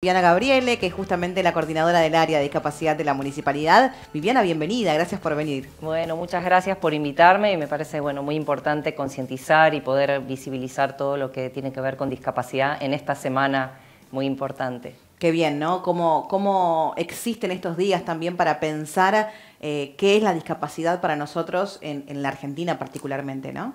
Viviana Gabriele, que es justamente la coordinadora del área de discapacidad de la municipalidad. Viviana, bienvenida, gracias por venir. Bueno, muchas gracias por invitarme y me parece bueno, muy importante concientizar y poder visibilizar todo lo que tiene que ver con discapacidad en esta semana muy importante. Qué bien, ¿no? ¿Cómo, existen estos días también para pensar eh, qué es la discapacidad para nosotros en, en la Argentina particularmente, ¿no?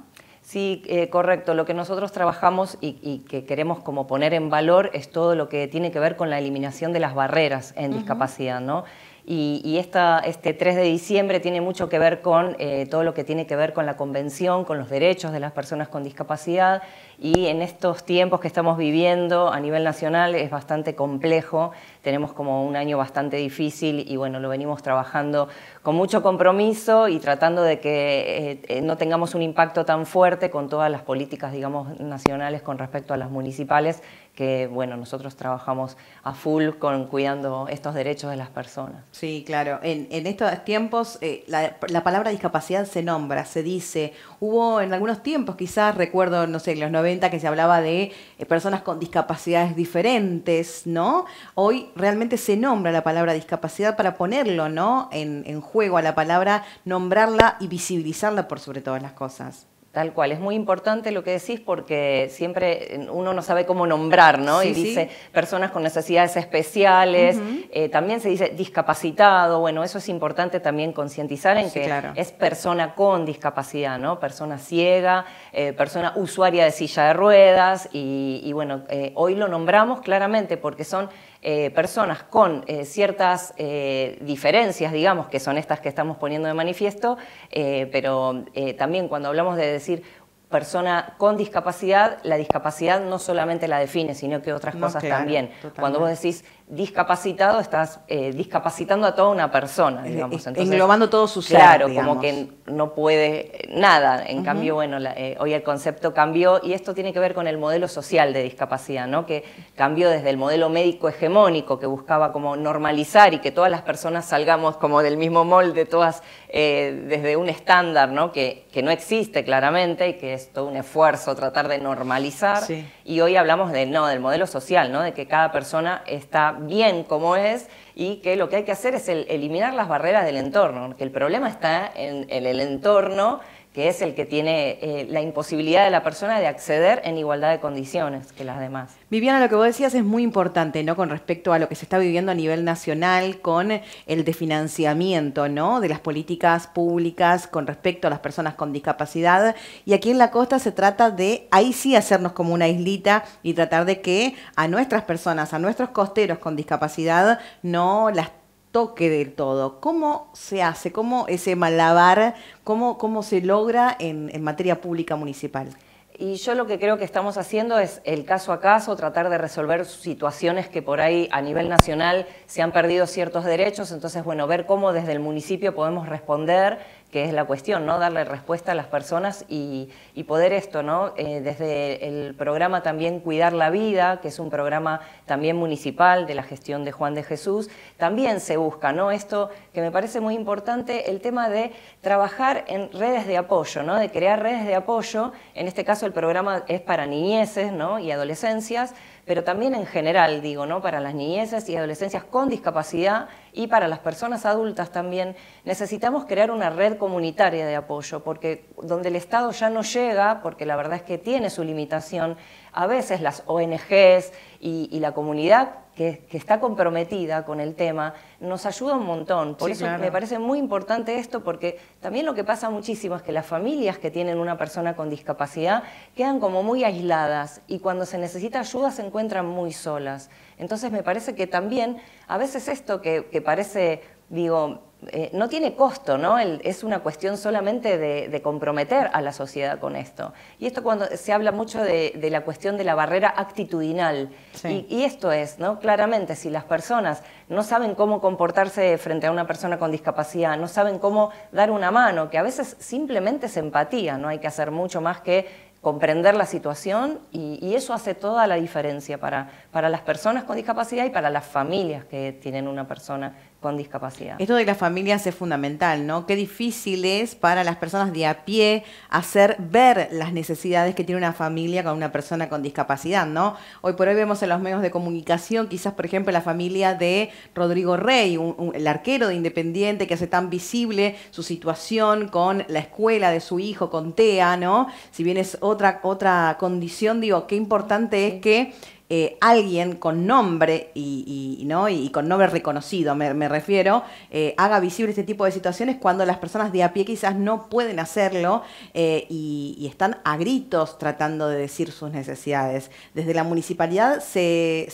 Sí, eh, correcto. Lo que nosotros trabajamos y, que queremos como poner en valor es todo lo que tiene que ver con la eliminación de las barreras en discapacidad, ¿no? Y, este 3 de diciembre tiene mucho que ver con eh, todo lo que tiene que ver con la convención, con los derechos de las personas con discapacidad y en estos tiempos que estamos viviendo a nivel nacional es bastante complejo, tenemos como un año bastante difícil y bueno, lo venimos trabajando con mucho compromiso y tratando de que eh, no tengamos un impacto tan fuerte con todas las políticas, digamos, nacionales con respecto a las municipales, que bueno, nosotros trabajamos a full con cuidando estos derechos de las personas. Sí, claro. En, estos tiempos eh, la, la palabra discapacidad se nombra, se dice. Hubo en algunos tiempos, quizás recuerdo, no sé, en los 90, que se hablaba de eh, personas con discapacidades diferentes, ¿no? Hoy realmente se nombra la palabra discapacidad para ponerlo, ¿no? en juego a la palabra, nombrarla y visibilizarla por sobre todas las cosas. Tal cual, es muy importante lo que decís porque siempre uno no sabe cómo nombrar, ¿no? y dice personas con necesidades especiales, eh, también se dice discapacitado, bueno, eso es importante también concientizar en que es persona con discapacidad, ¿no? Persona ciega, eh, persona usuaria de silla de ruedas y, bueno, eh, hoy lo nombramos claramente porque son eh, personas con eh, ciertas eh, diferencias, digamos, que son estas que estamos poniendo de manifiesto, pero también cuando hablamos de decir persona con discapacidad, la discapacidad no solamente la define, sino que otras cosas también. Cuando vos decís discapacitado, estás eh, discapacitando a toda una persona, eh, digamos. Eh, Entonces, Englobando todo su ser. Claro, como que no puede nada. En cambio, bueno, hoy el concepto cambió y esto tiene que ver con el modelo social de discapacidad, ¿no? Que cambió desde el modelo médico hegemónico que buscaba como normalizar y que todas las personas salgamos como del mismo molde, todas desde un estándar, ¿no? Que, no existe claramente y que es todo un esfuerzo tratar de normalizar. Y hoy hablamos de, no, del modelo social, ¿no? De que cada persona está bien como es y que lo que hay que hacer es eliminar las barreras del entorno, que el problema está en el entorno que es el que tiene eh, la imposibilidad de la persona de acceder en igualdad de condiciones que las demás. Viviana, lo que vos decías es muy importante, ¿no? Con respecto a lo que se está viviendo a nivel nacional con el desfinanciamiento, ¿no? De las políticas públicas con respecto a las personas con discapacidad. Y aquí en la costa se trata de, ahí sí, hacernos como una islita y tratar de que a nuestras personas, a nuestros costeros con discapacidad, no las toque del todo. ¿Cómo se hace? ¿Cómo ese malabar? ¿Cómo, cómo se logra en, en materia pública municipal? Y yo lo que creo que estamos haciendo es el caso a caso, tratar de resolver situaciones que por ahí a nivel nacional se han perdido ciertos derechos, entonces bueno, ver cómo desde el municipio podemos responder que es la cuestión, ¿no? Darle respuesta a las personas y, poder esto, ¿no? Eh, desde el programa también Cuidar la Vida, que es un programa también municipal de la gestión de Juan de Jesús, también se busca, ¿no? Esto que me parece muy importante, el tema de trabajar en redes de apoyo, ¿no? De crear redes de apoyo, en este caso el programa es para niñeces, ¿no? Y adolescencias, pero también en general, digo, ¿no? para las niñeces y adolescencias con discapacidad y para las personas adultas también, necesitamos crear una red comunitaria de apoyo, porque donde el Estado ya no llega, porque la verdad es que tiene su limitación, a veces las ONGs y, la comunidad que, está comprometida con el tema, nos ayuda un montón. Por eso me parece muy importante esto, porque también lo que pasa muchísimo es que las familias que tienen una persona con discapacidad quedan como muy aisladas y cuando se necesita ayuda se encuentran muy solas. Entonces me parece que también a veces esto que, que parece, digo, eh, no tiene costo, ¿no? es una cuestión solamente de, comprometer a la sociedad con esto. Y esto cuando se habla mucho de, la cuestión de la barrera actitudinal. Y, esto es, ¿no? Claramente, si las personas no saben cómo comportarse frente a una persona con discapacidad, no saben cómo dar una mano, que a veces simplemente es empatía, no hay que hacer mucho más que comprender la situación y, eso hace toda la diferencia para, para las personas con discapacidad y para las familias que tienen una persona con discapacidad. Esto de las familias es fundamental, ¿no? Qué difícil es para las personas de a pie hacer ver las necesidades que tiene una familia con una persona con discapacidad, ¿no? Hoy por hoy vemos en los medios de comunicación, quizás por ejemplo la familia de Rodrigo Rey, el arquero de Independiente que hace tan visible su situación con la escuela de su hijo, con TEA, ¿no? Si bien es otra, otra condición, digo, qué importante es que eh, alguien con nombre y, ¿no? Y, con nombre reconocido, me, refiero, eh, haga visible este tipo de situaciones cuando las personas de a pie quizás no pueden hacerlo eh, y, están a gritos tratando de decir sus necesidades. Desde la municipalidad se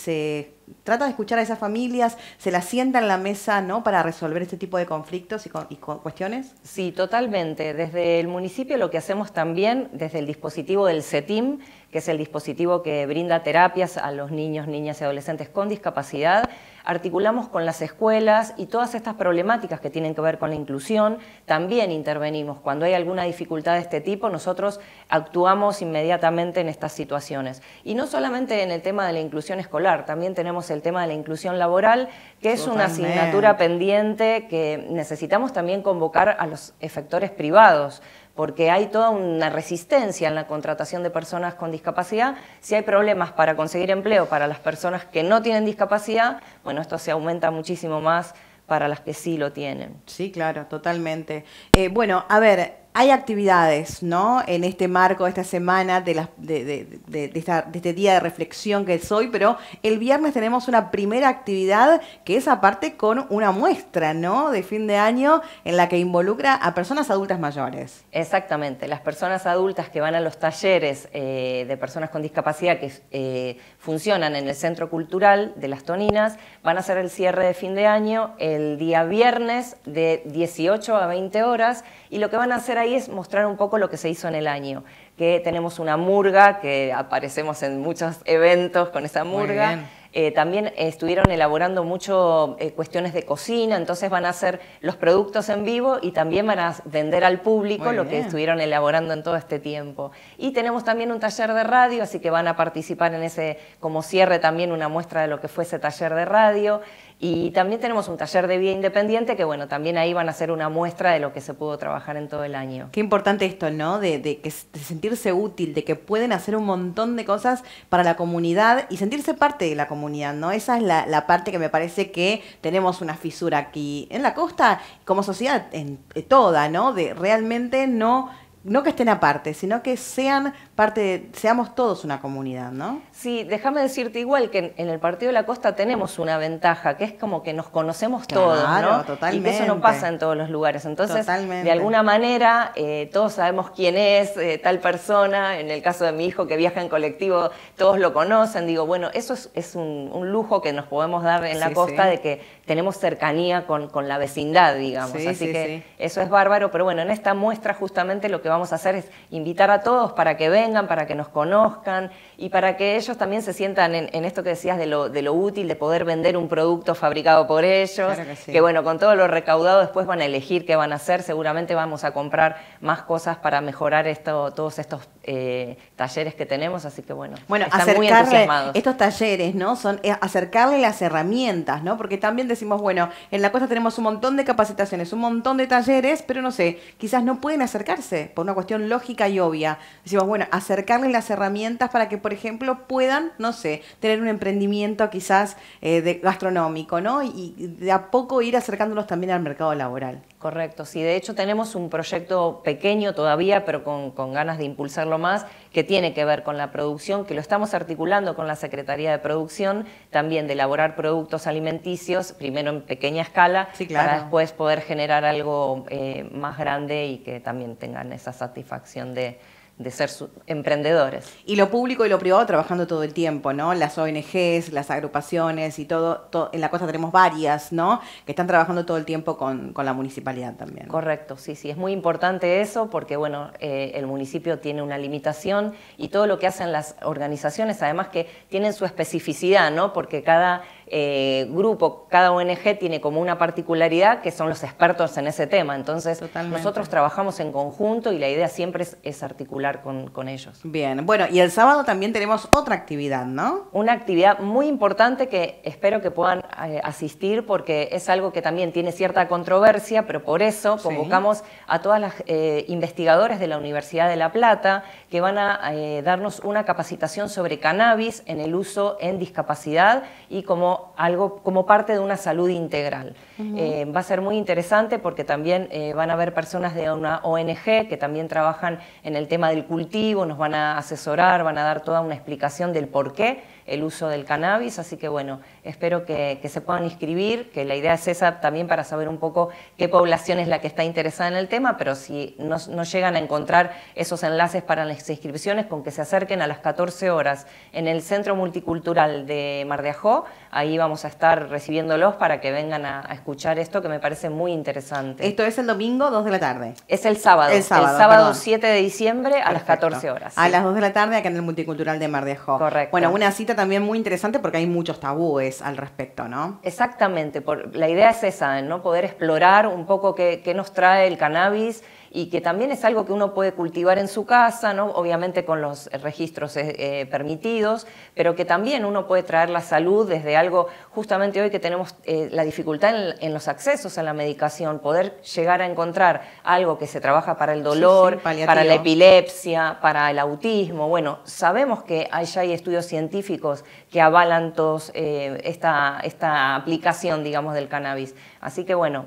trata de escuchar a esas familias, se las sienta en la mesa, ¿no? Para resolver este tipo de conflictos y, cuestiones. Sí, totalmente. Desde el municipio lo que hacemos también, desde el dispositivo del CETIM, que es el dispositivo que brinda terapias a los niños, niñas y adolescentes con discapacidad, articulamos con las escuelas y todas estas problemáticas que tienen que ver con la inclusión, también intervenimos. Cuando hay alguna dificultad de este tipo, nosotros actuamos inmediatamente en estas situaciones. Y no solamente en el tema de la inclusión escolar, también tenemos el tema de la inclusión laboral, que es una asignatura pendiente que necesitamos también convocar a los efectores privados porque hay toda una resistencia en la contratación de personas con discapacidad. Si hay problemas para conseguir empleo para las personas que no tienen discapacidad, bueno, esto se aumenta muchísimo más para las que sí lo tienen. Sí, claro, totalmente. Eh, bueno, a ver, hay actividades, ¿no? En este marco, esta semana de, este día de reflexión que es hoy, pero el viernes tenemos una primera actividad que es aparte con una muestra, ¿no? De fin de año en la que involucra a personas adultas mayores. Exactamente, las personas adultas que van a los talleres eh, de personas con discapacidad que eh, funcionan en el Centro Cultural de las Toninas van a hacer el cierre de fin de año el día viernes de 18 a 20 horas y lo que van a hacer ahí es mostrar un poco lo que se hizo en el año, que tenemos una murga, que aparecemos en muchos eventos con esa murga. Eh, también estuvieron elaborando mucho eh, cuestiones de cocina, entonces van a hacer los productos en vivo y también van a vender al público lo que estuvieron elaborando en todo este tiempo. Y tenemos también un taller de radio, así que van a participar en ese, como cierre también una muestra de lo que fue ese taller de radio. Y también tenemos un taller de vida independiente que, bueno, también ahí van a hacer una muestra de lo que se pudo trabajar en todo el año. Qué importante esto, ¿no? De, de, sentirse útil, de que pueden hacer un montón de cosas para la comunidad y sentirse parte de la comunidad, ¿no? Esa es la, parte que me parece que tenemos una fisura aquí en la costa, como sociedad en eh, toda, ¿no? De realmente no no que estén aparte, sino que sean parte, de, seamos todos una comunidad, ¿no? Sí, déjame decirte igual que en, el Partido de la Costa tenemos una ventaja, que es como que nos conocemos todos, ¿no? Totalmente. Y eso no pasa en todos los lugares. Entonces, de alguna manera, eh, todos sabemos quién es eh, tal persona. En el caso de mi hijo que viaja en colectivo, todos lo conocen. Digo, bueno, eso es, un, lujo que nos podemos dar en la costa de que tenemos cercanía con, la vecindad, digamos. Así que eso es bárbaro, pero bueno, en esta muestra justamente lo que vamos a hacer es invitar a todos para que vengan, para que nos conozcan y para que ellos también se sientan en, esto que decías de lo, de lo, útil, de poder vender un producto fabricado por ellos. que, bueno, con todo lo recaudado después van a elegir qué van a hacer, seguramente vamos a comprar más cosas para mejorar esto, todos estos eh, talleres que tenemos, así que bueno, bueno están muy entusiasmados. Estos talleres, ¿no? Son eh, acercarle las herramientas, ¿no? Porque también decimos, bueno, en la costa tenemos un montón de capacitaciones, un montón de talleres, pero no sé, quizás no pueden acercarse una cuestión lógica y obvia. Decimos, bueno, acercarles las herramientas para que, por ejemplo, puedan, no sé, tener un emprendimiento quizás eh, de, gastronómico, ¿no? Y, y de a poco ir acercándolos también al mercado laboral. Correcto, sí. De hecho, tenemos un proyecto pequeño todavía, pero con, ganas de impulsarlo más, que tiene que ver con la producción, que lo estamos articulando con la Secretaría de Producción, también de elaborar productos alimenticios, primero en pequeña escala, para después poder generar algo eh, más grande y que también tengan esa satisfacción de, de ser emprendedores. Y lo público y lo privado trabajando todo el tiempo, ¿no? Las ONGs, las agrupaciones y todo, en la costa tenemos varias, ¿no? Que están trabajando todo el tiempo con, la municipalidad también. Correcto, sí, sí, es muy importante eso porque, bueno, eh, el municipio tiene una limitación y todo lo que hacen las organizaciones, además que tienen su especificidad, ¿no? Porque cada eh, grupo, cada ONG tiene como una particularidad que son los expertos en ese tema. Entonces, nosotros trabajamos en conjunto y la idea siempre es, articular con, ellos. Bien, bueno, y el sábado también tenemos otra actividad, ¿no? Una actividad muy importante que espero que puedan eh, asistir porque es algo que también tiene cierta controversia, pero por eso convocamos a todas las eh, investigadoras de la Universidad de La Plata que van a darnos una capacitación sobre cannabis en el uso en discapacidad y como algo, como parte de una salud integral. Eh, va a ser muy interesante porque también eh, van a haber personas de una ONG que también trabajan en el tema del cultivo, nos van a asesorar, van a dar toda una explicación del por qué el uso del cannabis, así que bueno, espero que, se puedan inscribir, que la idea es esa también para saber un poco qué población es la que está interesada en el tema, pero si no, llegan a encontrar esos enlaces para las inscripciones, con que se acerquen a las 14 horas en el Centro Multicultural de Mar de Ajó, ahí vamos a estar recibiéndolos para que vengan a, escuchar esto que me parece muy interesante. Esto es el domingo 2 de la tarde. Es el sábado, el sábado, 7 de diciembre a las 14 horas. A las 2 de la tarde acá en el Multicultural de Mar de Ajó. Correcto. Bueno, una cita también muy interesante porque hay muchos tabúes al respecto, ¿no? Exactamente, la idea es esa, ¿no? Poder explorar un poco qué nos trae el cannabis y que también es algo que uno puede cultivar en su casa, ¿no? obviamente con los registros eh, eh, permitidos, pero que también uno puede traer la salud desde algo, justamente hoy que tenemos eh, la dificultad en, los accesos a la medicación, poder llegar a encontrar algo que se trabaja para el dolor, para la epilepsia, para el autismo. Bueno, sabemos que ya hay estudios científicos que avalan todos esta, esta aplicación, digamos, del cannabis. Así que bueno,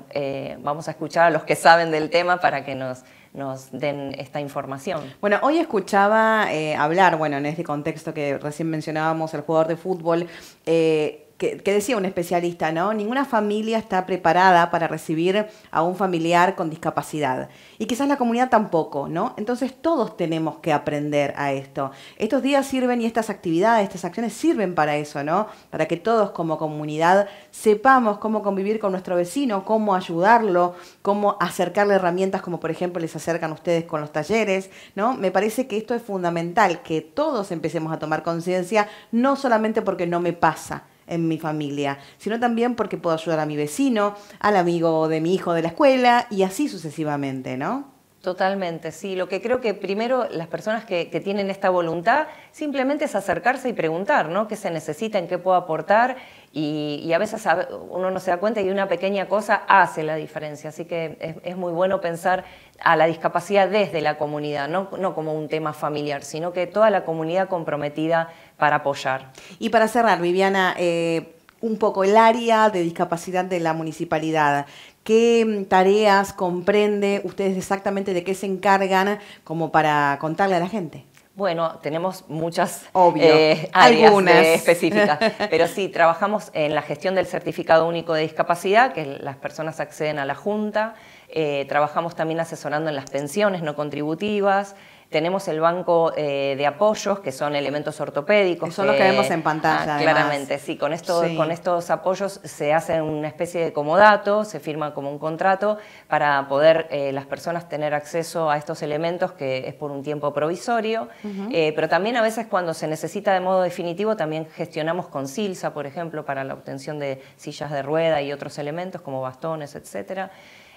vamos a escuchar a los que saben del tema para que nos nos den esta información. Bueno, hoy escuchaba eh, hablar, bueno, en este contexto que recién mencionábamos, el jugador de fútbol, eh, que, decía un especialista, ¿no? Ninguna familia está preparada para recibir a un familiar con discapacidad. Y quizás la comunidad tampoco, ¿no? Entonces todos tenemos que aprender a esto. Estos días sirven y estas actividades, estas acciones sirven para eso, ¿no? Para que todos como comunidad sepamos cómo convivir con nuestro vecino, cómo ayudarlo, cómo acercarle herramientas como por ejemplo les acercan ustedes con los talleres, ¿no? Me parece que esto es fundamental, que todos empecemos a tomar conciencia, no solamente porque no me pasa, en mi familia, sino también porque puedo ayudar a mi vecino, al amigo de mi hijo de la escuela y así sucesivamente, ¿no? Totalmente, sí. Lo que creo que primero las personas que, tienen esta voluntad simplemente es acercarse y preguntar, ¿no? ¿Qué se necesita, en qué puedo aportar? Y, a veces uno no se da cuenta y una pequeña cosa hace la diferencia. Así que es, muy bueno pensar a la discapacidad desde la comunidad, no, como un tema familiar, sino que toda la comunidad comprometida para apoyar. Y para cerrar, Viviana, eh, un poco el área de discapacidad de la municipalidad. ¿Qué mm, tareas comprende? ¿Ustedes exactamente de qué se encargan como para contarle a la gente? Bueno, tenemos muchas eh, Algunas. específicas, pero sí, trabajamos en la gestión del certificado único de discapacidad, que las personas acceden a la Junta, eh, trabajamos también asesorando en las pensiones no contributivas, tenemos el banco eh, de apoyos, que son elementos ortopédicos. son los que vemos en pantalla. Ah, claramente, sí con, esto, con estos apoyos se hace una especie de comodato, se firma como un contrato para poder eh, las personas tener acceso a estos elementos que es por un tiempo provisorio. Eh, pero también a veces cuando se necesita de modo definitivo, también gestionamos con Silsa, por ejemplo, para la obtención de sillas de rueda y otros elementos como bastones, etcétera.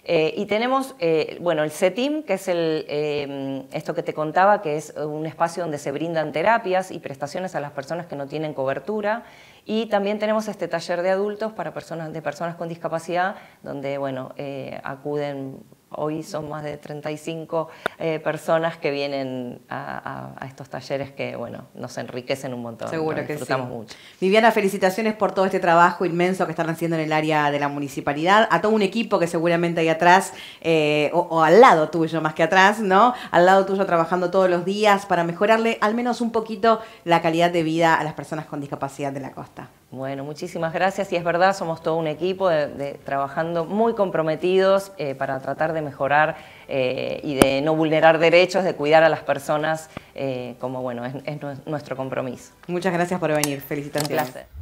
Eh, y tenemos, eh, bueno, el CETIM, que es el, em, esto que te contaba, que es eh, un espacio donde se brindan terapias y prestaciones a las personas que no tienen cobertura. Y también tenemos este taller de adultos para personas, de personas con discapacidad, donde, bueno, acuden Hoy son más de 35 eh, personas que vienen a, estos talleres que, bueno, nos enriquecen un montón. Seguro que sí. mucho. Viviana, felicitaciones por todo este trabajo inmenso que están haciendo en el área de la municipalidad. A todo un equipo que seguramente hay atrás, eh, o, al lado tuyo más que atrás, ¿no? Al lado tuyo trabajando todos los días para mejorarle al menos un poquito la calidad de vida a las personas con discapacidad de la costa. Bueno, muchísimas gracias. Y es verdad, somos todo un equipo de, trabajando muy comprometidos eh, para tratar de mejorar eh, y de no vulnerar derechos, de cuidar a las personas, eh, como bueno, es, nuestro compromiso. Muchas gracias por venir. Felicitaciones. Un placer.